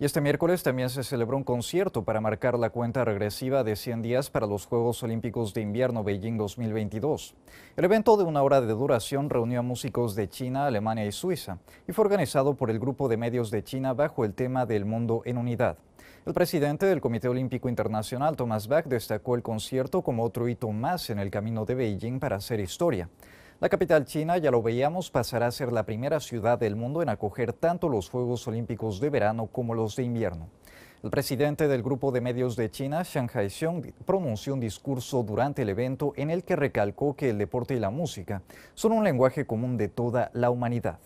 Y este miércoles también se celebró un concierto para marcar la cuenta regresiva de 100 días para los Juegos Olímpicos de Invierno Beijing 2022. El evento de una hora de duración reunió a músicos de China, Alemania y Suiza y fue organizado por el grupo de medios de China bajo el tema del mundo en unidad. El presidente del Comité Olímpico Internacional, Thomas Bach, destacó el concierto como otro hito más en el camino de Beijing para hacer historia. La capital china, ya lo veíamos, pasará a ser la primera ciudad del mundo en acoger tanto los Juegos Olímpicos de verano como los de invierno. El presidente del grupo de medios de China, Shanghai Xiong, pronunció un discurso durante el evento en el que recalcó que el deporte y la música son un lenguaje común de toda la humanidad.